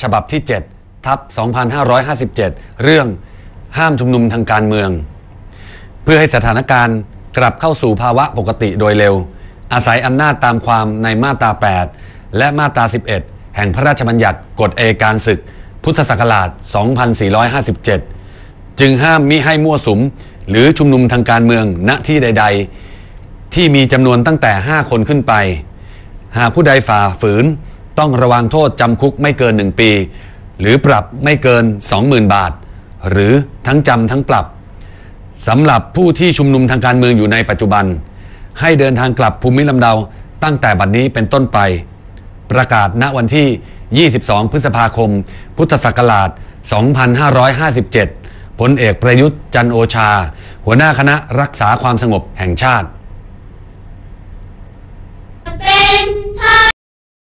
ฉบับที่ 7 ทับ 2557 เรื่องห้ามชุมนุมทางการเมือง เพื่อให้สถานการณ์กลับเข้าสู่ภาวะปกติโดยเร็ว อาศัยอำนาจตามความในมาตรา8 และมาตรา11 แห่งพระราชบัญญัติกฎเอการศึก พุทธศักราช 2457 จึงห้ามมิให้มั่วสุมหรือชุมนุมทางการเมืองณที่ใด ๆ ที่มีจำนวนตั้งแต่ 5 คนขึ้นไป หากผู้ใดฝ่าฝืนต้องระวังโทษจำคุกไม่เกิน 1 ปี หรือปรับไม่เกิน 20,000บาท หรือทั้งจำทั้งปรับ สำหรับผู้ที่ชุมนุมทางการเมืองอยู่ในปัจจุบัน ให้เดินทางกลับภูมิลำเนาตั้งแต่บัดนี้เป็นต้นไป ประกาศณวันที่ 22 พฤษภาคม พุทธศักราช 2557พลเอกประยุทธ์จันโอชา หัวหน้าคณะรักษาความสงบแห่งชาติ